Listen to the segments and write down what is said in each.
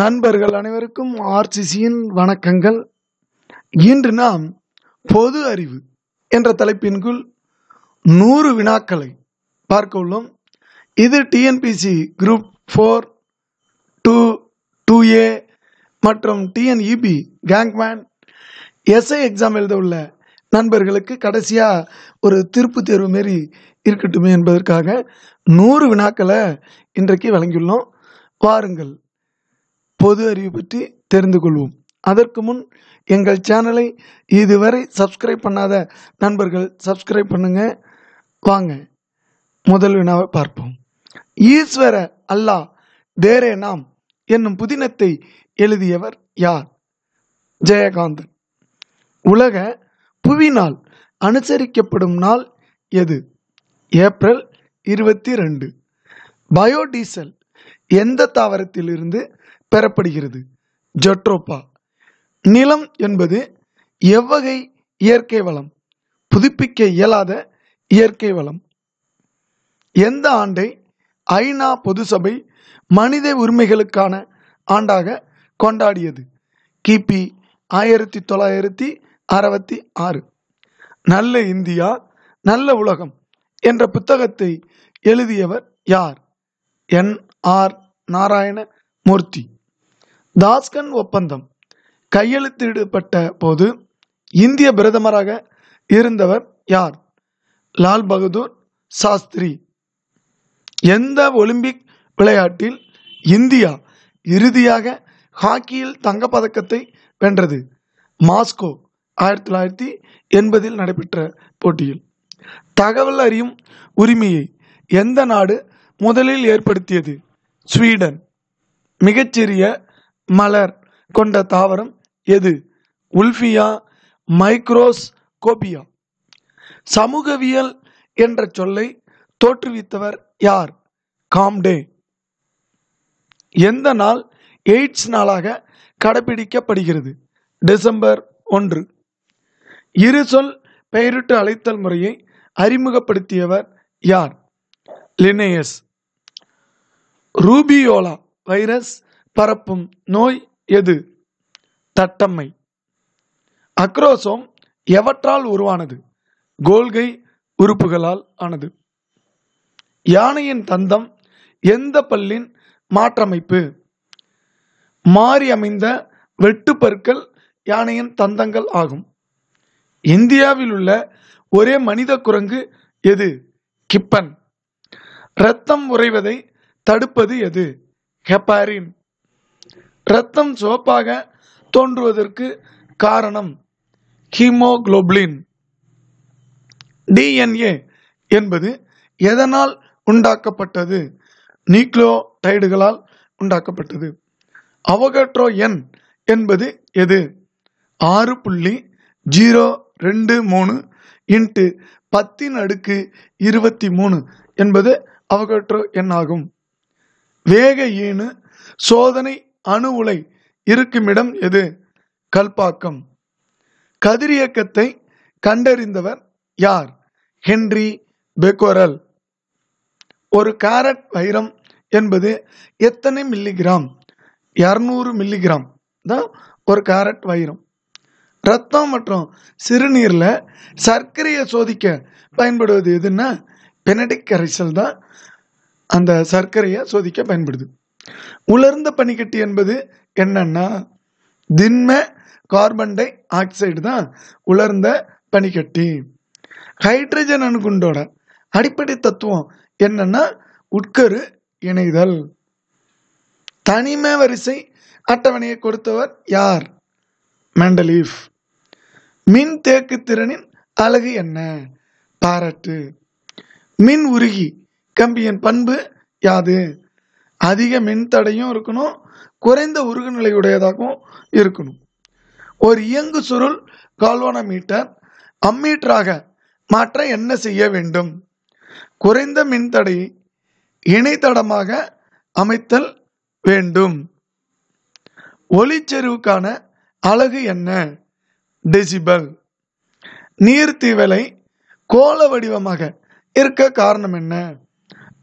நண்பர்கள் அனைவருக்கும் ஆர்சிசியின் வணக்கங்கள் இன்று நாம் பொது அறிவு என்ற தலைப்பின்குள் நூறு வினாக்களை பார்க்க உள்ளோம் இது TNPSC group four two two A மற்றும் டிஎன்இபி கேங்க்மேன் எஸ்ஐ எக்ஸாம் எழுத உள்ள நண்பர்களுக்கு கடைசியாக ஒரு திருப்பு தேர்வு மாரி இருக்கட்டுமே என்பதற்காக நூறு வினாக்களை இன்றைக்கு வழங்கியுள்ளோம் வாருங்கள் பொது அறிவு பற்றி தெரிந்து கொள்வோம் அதற்கு முன் எங்கள் சேனலை இதுவரை சப்ஸ்கிரைப் பண்ணாத நண்பர்கள் சப்ஸ்கிரைப் பண்ணுங்க வாங்க முதல் வினாவை பார்ப்போம் ஈஸ்வர அல்லாஹ் தேரே நாம் என்னும் புதினத்தை எழுதியவர் யார் ஜெயகாந்தன் உலக புவி நாள் அனுசரிக்கப்படும் நாள் எது ஏப்ரல் இருபத்தி ரெண்டு பயோடீசல் எந்த தாவரத்திலிருந்து பெறப்படுகிறது ஜொட்ரோப்பா நிலம் என்பது எவ்வகை இயற்கை வளம் புதுப்பிக்க இயலாத இயற்கை வளம் எந்த ஆண்டை ஐநா பொதுசபை மனித உரிமைகளுக்கான ஆண்டாக கொண்டாடியது கிபி ஆயிரத்தி தொள்ளாயிரத்தி அறுபத்தி ஆறு நல்ல இந்தியா நல்ல உலகம் என்ற புத்தகத்தை எழுதியவர் யார் என் ஆர் நாராயண மூர்த்தி தாஸ்கன் ஒப்பந்தம் கையெழுத்திடப்பட்ட போது இந்திய பிரதமராக இருந்தவர் யார் லால் பகதூர் சாஸ்திரி எந்த ஒலிம்பிக் விளையாட்டில் இந்தியா இறுதியாக ஹாக்கியில் தங்கப்பதக்கத்தை வென்றது மாஸ்கோ ஆயிரத்தி தொள்ளாயிரத்தி எண்பதில் நடைபெற்ற போட்டியில் தகவல் அறியும் உரிமையை எந்த நாடு முதலில் ஏற்படுத்தியது ஸ்வீடன் மிகச்சிறிய மலர் கொண்ட தாவரம் எது உல்ஃபியா மைக்ரோஸ் கோபியா சமூகவியல் என்ற சொல்லை தோற்றுவித்தவர் யார் காம்டே எந்த நாள் எய்ட்ஸ் நாளாக கடைபிடிக்கப்படுகிறது டிசம்பர் ஒன்று இரு சொல் பெயரிட்டு அழைத்தல் முறையை அறிமுகப்படுத்தியவர் யார் லினேயஸ் ரூபியோலா வைரஸ் பரப்பும் நோய் எது தட்டம்மை அக்ரோசோம் எவற்றால் உருவானது கோல்கை உறுப்புகளால் ஆனது யானையின் தந்தம் எந்த பல்லின் மாற்றமைப்பு மாறி அமைந்த வெட்டுப்பற்கள் யானையின் தந்தங்கள் ஆகும் இந்தியாவில் உள்ள ஒரே மனித குரங்கு எது கிப்பன் இரத்தம் உறைவதை தடுப்பது எது ஹெப்பாரின் இரத்தம் சிவப்பாக தோன்றுவதற்கு காரணம் ஹீமோக்ளோபின் டிஎன்ஏ என்பது எதனால் உண்டாக்கப்பட்டது நியூக்ளியோடைடுகளால் உண்டாக்கப்பட்டது அவகட்ரோ எண் என்பது எது ஆறு புள்ளி ஜீரோ ரெண்டு மூணு இன்ட்டு பத்தின் அடுக்கு இருபத்தி மூணு என்பது அவகட்ரோ எண்ணாகும் வேக ஈனு சோதனை அணு உலை இருக்குமிடம் எது கல்பாக்கம் கதிரியக்கத்தை கண்டறிந்தவர் யார் ஹென்றி பெக்கோரல் ஒரு கேரட் வைரம் என்பது எத்தனை மில்லிகிராம் இரநூறு மில்லிகிராம் தான் ஒரு கேரட் வைரம் ரத்தம் மற்றும் சிறுநீரில் சர்க்கரையை சோதிக்க பயன்படுவது எதுன்னா பெனடிக் கரைசல் தான் அந்த சர்க்கரையை சோதிக்க பயன்படுது உலர்ந்த பனிக்கட்டி என்பது என்னன்னா திண்ம கார்பன் டை ஆக்சைடு தான் உலர்ந்த பனிக்கட்டி ஹைட்ரஜன் அணுகுண்டோட அடிப்படை தத்துவம் என்னன்னா உட்கரு இணைதல் தனிம வரிசை அட்டவணையை கொடுத்தவர் யார் மெண்டலீஃப் மின் தேக்கு திறனின் அழகு என்ன பாராட்டு மின் உருகி கம்பியின் பண்பு யாது அதிக மின்தடையும் இருக்கணும் குறைந்த உருகுநிலையுடையதாகவும் இருக்கணும் ஒரு இயங்கு சுருள் மீட்டர் அம்மீட்டராக மாற்ற என்ன செய்ய வேண்டும் குறைந்த மின்தடை இணைத்தடமாக அமைத்தல் வேண்டும் ஒளிச்செருவுக்கான அழகு என்ன டெசிபல் நீர்த்திவலை கோல வடிவமாக இருக்க காரணம் என்ன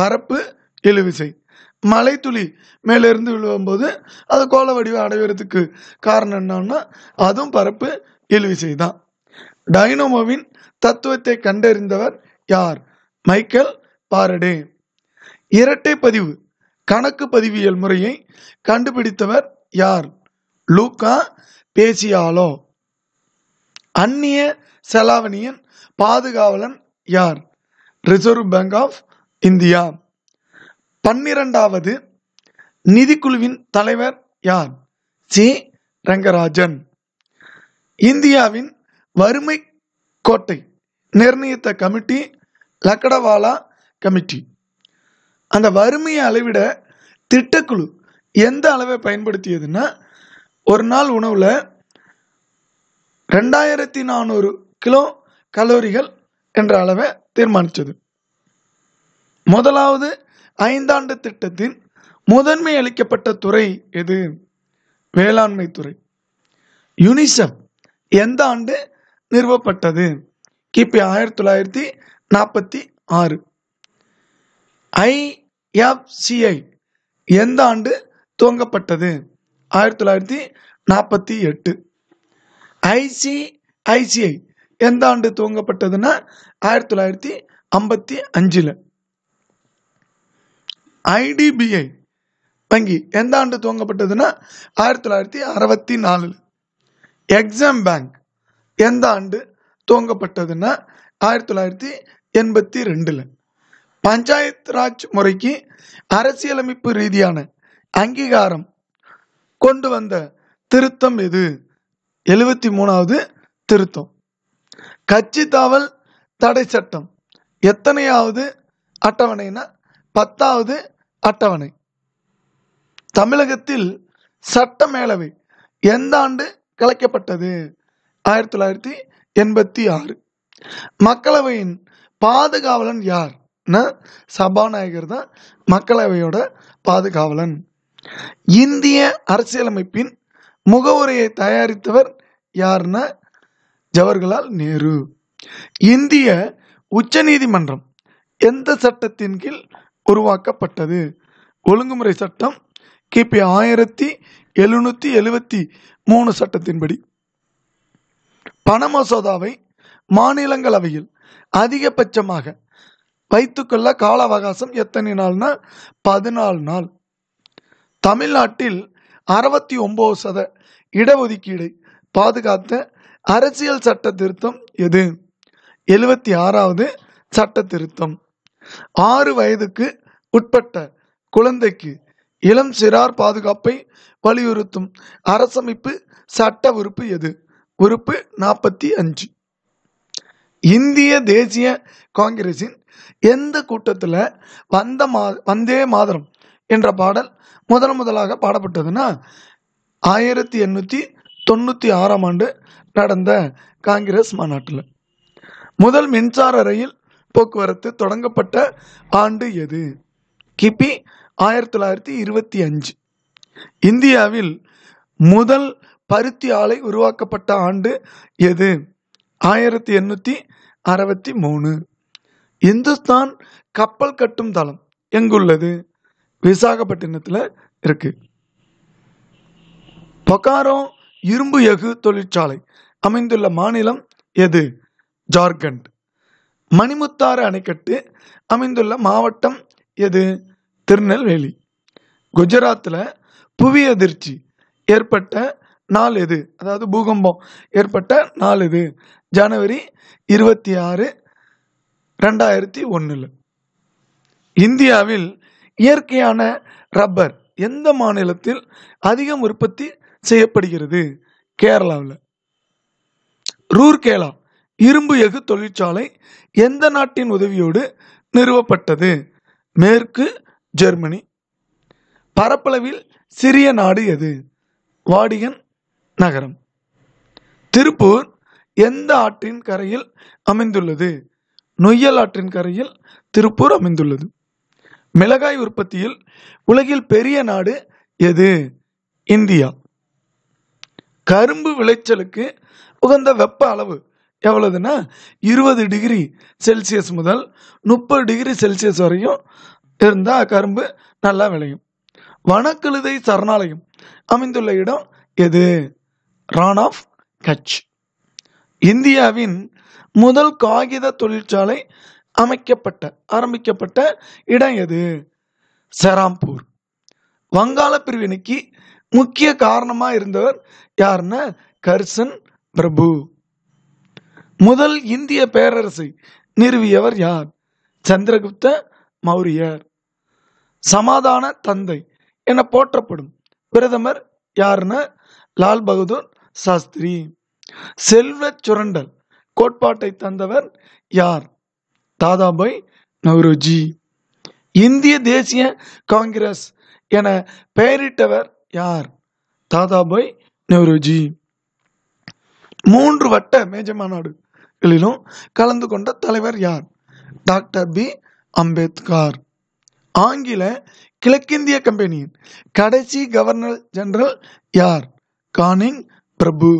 பரப்பு இழுவிசை மலைத்துளி மேலிருந்து விழுவும்போது அது கோல வடிவம் அடைவதற்கு காரணம் என்னன்னா அதுவும் பரப்பு இழுவிசை தான் டைனமோவின் தத்துவத்தை கண்டறிந்தவர் யார் மைக்கேல் பாரடே இரட்டை பதிவு கணக்கு பதிவியல் முறையை கண்டுபிடித்தவர் யார் லூக்கா பேசியாலோ அந்நிய செலாவணியின் பாதுகாவலன் யார் ரிசர்வ் பேங்க் ஆஃப் இந்தியா பன்னிரண்டாவது நிதிக்குழுவின் தலைவர் யார் சி ரங்கராஜன் இந்தியாவின் வறுமை கோட்டை நிர்ணயித்த கமிட்டி லக்கடவாலா கமிட்டி அந்த வறுமையை அளவிட திட்டக்குழு எந்த அளவை பயன்படுத்தியதுன்னா ஒரு நாள் உணவில் ரெண்டாயிரத்தி நானூறு கிலோ கலோரிகள் என்ற அளவை தீர்மானித்தது முதலாவது ஐந்தாண்டு திட்டத்தின் முதன்மை அளிக்கப்பட்ட துறை எது வேளாண்மை துறை யுனிசெஃப் எந்த ஆண்டு நிறுவப்பட்டது கிபி ஆயிரத்தி தொள்ளாயிரத்தி நாற்பத்தி ஆறு ஐஎஃப்சிஐ எந்த ஆண்டு துவங்கப்பட்டது ஆயிரத்தி தொள்ளாயிரத்தி நாற்பத்தி எட்டு ஐசிஐசிஐ எந்த ஆண்டு துவங்கப்பட்டதுன்னா ஆயிரத்தி தொள்ளாயிரத்தி ஐம்பத்தி அஞ்சில் ஐடிபிஐ வங்கி எந்த ஆண்டு துவங்கப்பட்டதுன்னா ஆயிரத்தி தொள்ளாயிரத்தி அறுபத்தி நாலில் எக்ஸாம் பேங்க் எந்த ஆண்டு துவங்கப்பட்டதுன்னா ஆயிரத்தி தொள்ளாயிரத்தி எண்பத்தி ரெண்டில் பஞ்சாயத் ராஜ் முறைக்கு அரசியலமைப்பு ரீதியான அங்கீகாரம் கொண்டு வந்த திருத்தம் எது எழுபத்தி மூணாவது திருத்தம் கட்சி தாவல் தடை சட்டம் எத்தனையாவது அட்டவணைன்னா பத்தாவது அட்டவணை தமிழகத்தில் சட்ட மேலவை எந்த ஆண்டு கலைக்கப்பட்டது ஆயிரத்தி தொள்ளாயிரத்தி எண்பத்தி ஆறு மக்களவையின் பாதுகாவலன் யார் சபாநாயகர் தான் மக்களவையோட பாதுகாவலன் இந்திய அரசியலமைப்பின் முகவுரையை தயாரித்தவர் யார்னா ஜவஹர்லால் நேரு இந்திய உச்சநீதிமன்றம் எந்த சட்டத்தின் கீழ் உருவாக்கப்பட்டது ஒழுங்குமுறை சட்டம் கிபி ஆயிரத்தி எழுநூற்றி எழுபத்தி மூணு சட்டத்தின்படி பண மசோதாவை மாநிலங்களவையில் அதிகபட்சமாக வைத்துக்கொள்ள கால அவகாசம் எத்தனை நாள்னா பதினாலு நாள் தமிழ்நாட்டில் அறுபத்தி ஒம்பது சத இடஒதுக்கீடை பாதுகாத்த அரசியல் சட்ட திருத்தம் எது எழுபத்தி ஆறாவது சட்ட திருத்தம் ஆறு வயதுக்கு உட்பட்ட குழந்தைக்கு இளம் சிறார் பாதுகாப்பை வலியுறுத்தும் அரசமைப்பு சட்ட உறுப்பு எது உறுப்பு நாற்பத்தி அஞ்சு இந்திய தேசிய காங்கிரசின் எந்த கூட்டத்தில் வந்த மா வந்தே மாதரம் என்ற பாடல் முதல் முதலாக பாடப்பட்டதுன்னா ஆயிரத்தி எண்ணூற்றி தொண்ணூற்றி ஆறாம் ஆண்டு நடந்த காங்கிரஸ் மாநாட்டில் முதல் மின்சார ரயில் போக்குவரத்து தொடங்கப்பட்ட ஆண்டு எது கிபி ஆயிரத்தி தொள்ளாயிரத்தி இருபத்தி அஞ்சு இந்தியாவில் முதல் பருத்தி ஆலை உருவாக்கப்பட்ட ஆண்டு எது ஆயிரத்தி எண்ணூற்றி அறுபத்தி மூணு இந்துஸ்தான் கப்பல் கட்டும் தளம் எங்குள்ளது விசாகப்பட்டினத்தில் இருக்கு பொக்காரோ இரும்பு எஃகு தொழிற்சாலை அமைந்துள்ள மாநிலம் எது ஜார்க்கண்ட் மணிமுத்தாறு அணைக்கட்டு அமைந்துள்ள மாவட்டம் எது திருநெல்வேலி குஜராத்தில் புவி அதிர்ச்சி ஏற்பட்ட நாள் எது அதாவது பூகம்பம் ஏற்பட்ட நாள் எது ஜனவரி இருபத்தி ஆறு ரெண்டாயிரத்தி ஒன்றில் இந்தியாவில் இயற்கையான ரப்பர் எந்த மாநிலத்தில் அதிகம் உற்பத்தி செய்யப்படுகிறது கேரளாவில் ரூர்கேலா இரும்பு எஃகு தொழிற்சாலை எந்த நாட்டின் உதவியோடு நிறுவப்பட்டது மேற்கு ஜெர்மனி பரப்பளவில் சிறிய நாடு எது வாடிகன் நகரம் திருப்பூர் எந்த ஆற்றின் கரையில் அமைந்துள்ளது நொய்யல் ஆற்றின் கரையில் திருப்பூர் அமைந்துள்ளது மிளகாய் உற்பத்தியில் உலகில் பெரிய நாடு எது இந்தியா கரும்பு விளைச்சலுக்கு உகந்த வெப்ப அளவு எவ்வளோதுன்னா இருபது டிகிரி செல்சியஸ் முதல் முப்பது டிகிரி செல்சியஸ் வரையும் இருந்தால் கரும்பு நல்லா விளையும் வனக்கழுதை சரணாலயம் அமைந்துள்ள இடம் எது ரான் ஆஃப் கட்ச் இந்தியாவின் முதல் காகித தொழிற்சாலை அமைக்கப்பட்ட ஆரம்பிக்கப்பட்ட இடம் எது செராம்பூர் வங்காள பிரிவினைக்கு முக்கிய காரணமாக இருந்தவர் யாருன்னா கர்சன் பிரபு முதல் இந்திய பேரரசை நிறுவியவர் யார் சந்திரகுப்த மௌரியர் சமாதான தந்தை என போற்றப்படும் பிரதமர் யாருன்னா லால் பகதூர் சாஸ்திரி செல்வ சுரண்டல் கோட்பாட்டை தந்தவர் யார் தாதாபாய் நவ்ரோஜி இந்திய தேசிய காங்கிரஸ் என பெயரிட்டவர் யார் தாதாபாய் நவ்ரோஜி மூன்று வட்ட மேஜ மாநாடு களிலும் கலந்து கொண்ட தலைவர் யார் டாக்டர் பி அம்பேத்கர் ஆங்கில கிழக்கிந்திய கம்பெனியின் கடைசி கவர்னர் ஜெனரல் யார் கானிங் பிரபு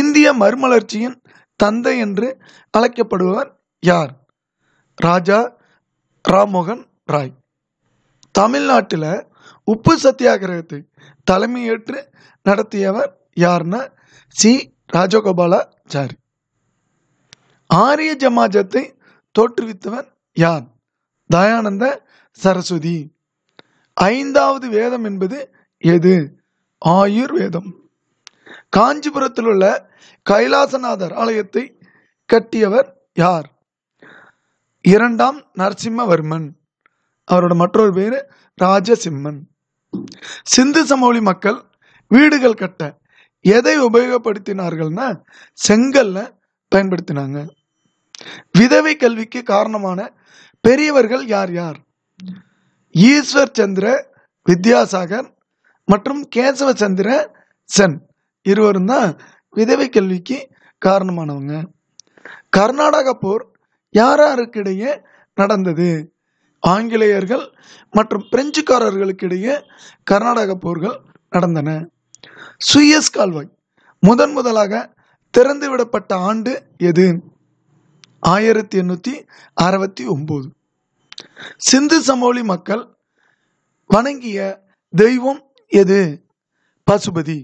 இந்திய மறுமலர்ச்சியின் தந்தை என்று அழைக்கப்படுபவர் யார் ராஜா ராம்மோகன் ராய் தமிழ்நாட்டில் உப்பு சத்தியாகிரகத்தை தலைமையேற்று நடத்தியவர் யார்னா சி ராஜகோபாலாச்சாரி ஆரிய ஜமாஜத்தை தோற்றுவித்தவர் யார் தயானந்த சரஸ்வதி ஐந்தாவது வேதம் என்பது எது ஆயுர் வேதம் காஞ்சிபுரத்தில் உள்ள கைலாசநாதர் ஆலயத்தை கட்டியவர் யார் இரண்டாம் நரசிம்மவர்மன் அவரோட மற்றொரு பேர் ராஜசிம்மன் சிந்து சமவெளி மக்கள் வீடுகள் கட்ட எதை உபயோகப்படுத்தினார்கள்னா செங்கல்ல பயன்படுத்தினாங்க விதவை கல்விக்கு காரணமான பெரியவர்கள் யார் யார் ஈஸ்வர் சந்திர வித்யாசாகர் மற்றும் கேசவ சந்திர சென் இருவரும் தான் விதவை கல்விக்கு காரணமானவங்க கர்நாடக போர் யார் யாருக்கிடையே நடந்தது ஆங்கிலேயர்கள் மற்றும் பிரெஞ்சுக்காரர்களுக்கு இடையே கர்நாடக போர்கள் நடந்தன சுயஸ் கால்வாய் முதன் முதலாக திறந்துவிடப்பட்ட ஆண்டு எது ஆயிரத்தி எண்ணூற்றி அறுபத்தி ஒம்பது சிந்து சமோலி மக்கள் வணங்கிய தெய்வம் எது பசுபதி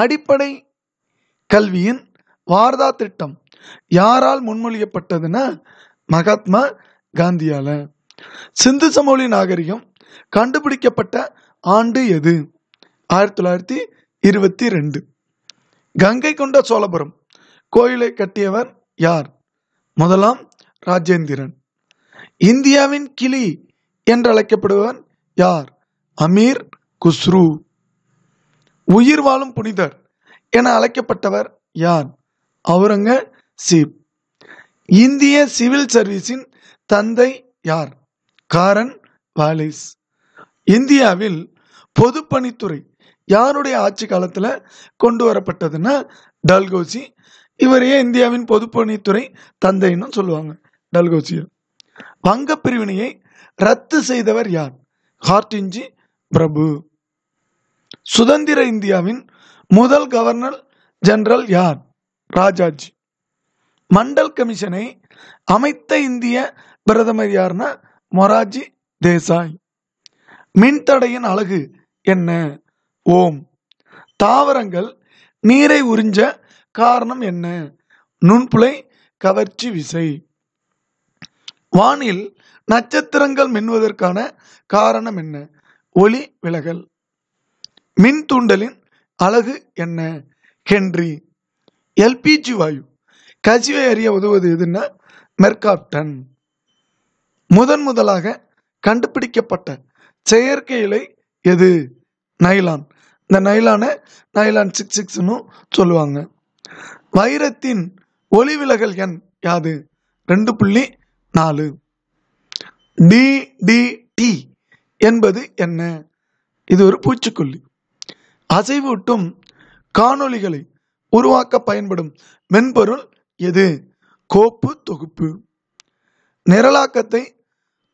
அடிப்படை கல்வியின் வார்தா திட்டம் யாரால் முன்மொழியப்பட்டதுன்னா மகாத்மா காந்தியால சிந்து சமோலி நாகரிகம் கண்டுபிடிக்கப்பட்ட ஆண்டு எது ஆயிரத்தி தொள்ளாயிரத்தி இருபத்தி ரெண்டு கங்கை கொண்ட சோழபுரம் கோயிலை கட்டியவர் யார் முதலாம் ராஜேந்திரன் இந்தியாவின் கிளி என்று அழைக்கப்படுபவன் யார் அமீர் குஸ்ரு உயிர் வாழும் புனிதர் என அழைக்கப்பட்டவர் யார் அவுரங்க சீப் இந்திய சிவில் சர்வீஸின் தந்தை யார் காரன் வாலிஸ் இந்தியாவில் பொதுப்பணித்துறை யாருடைய ஆட்சி காலத்தில் கொண்டு வரப்பட்டதுன்னா டல்கோசி இவரையே இந்தியாவின் பொதுப்பணித்துறை தந்தைன்னு சொல்லுவாங்க டல்கோசியர் வங்க பிரிவினையை ரத்து செய்தவர் யார் ஹார்டின்ஜி பிரபு சுதந்திர இந்தியாவின் முதல் கவர்னர் ஜெனரல் யார் ராஜாஜி மண்டல் கமிஷனை அமைத்த இந்திய பிரதமர் யார்னா மொராஜி தேசாய் மின்தடையின் அழகு என்ன ஓம் தாவரங்கள் நீரை உறிஞ்ச காரணம் என்ன நுண்புலை கவர்ச்சி விசை வானில் நட்சத்திரங்கள் மின்வதற்கான காரணம் என்ன ஒளி விலகல் மின் தூண்டலின் அழகு என்ன ஹென்றி எல்பிஜி வாயு கசிவை அறிய உதவுவது எதுன்னா மெர்காப்டன் முதன் முதலாக கண்டுபிடிக்கப்பட்ட செயற்கை இலை எது நைலான் இந்த நைலான நைலான் சிக்ஸ் சிக்ஸ்னும் சொல்லுவாங்க வைரத்தின் ஒளிவிலகல் எண் யாது ரெண்டு புள்ளி நாலு டிடிடி என்பது என்ன இது ஒரு பூச்சிக்கொல்லி அசைவூட்டும் காணொளிகளை உருவாக்க பயன்படும் மென்பொருள் எது கோப்பு தொகுப்பு நிரலாக்கத்தை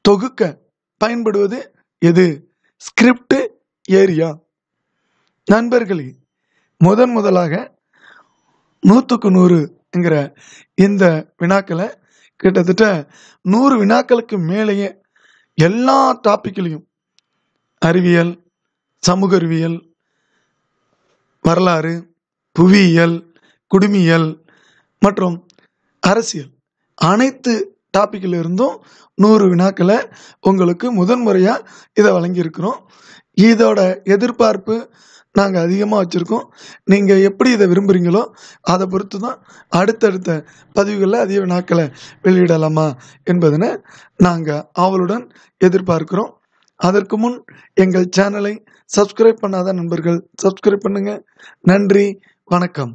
தொகுக்க பயன்படுவது எது ஸ்கிரிப்ட் ஏரியா நண்பர்களே முதன் முதலாக நூற்றுக்கு நூறு என்கிற இந்த வினாக்களை கிட்டத்தட்ட நூறு வினாக்களுக்கு மேலேயே எல்லா டாப்பிக்லேயும் அறிவியல் சமூக அறிவியல் வரலாறு புவியியல் குடிமியல் மற்றும் அரசியல் அனைத்து டாப்பிக்கில் இருந்தும் நூறு வினாக்களை உங்களுக்கு முதன்முறையாக இதை வழங்கியிருக்கிறோம் இதோட எதிர்பார்ப்பு நாங்கள் அதிகமாக வச்சுருக்கோம் நீங்கள் எப்படி இதை விரும்புகிறீங்களோ அதை பொறுத்து தான் அடுத்தடுத்த பதிவுகளில் அதிக வினாக்களை வெளியிடலாமா என்பதனை நாங்கள் ஆவலுடன் எதிர்பார்க்குறோம் அதற்கு முன் எங்கள் சேனலை சப்ஸ்கிரைப் பண்ணாத நண்பர்கள் சப்ஸ்கிரைப் பண்ணுங்கள் நன்றி வணக்கம்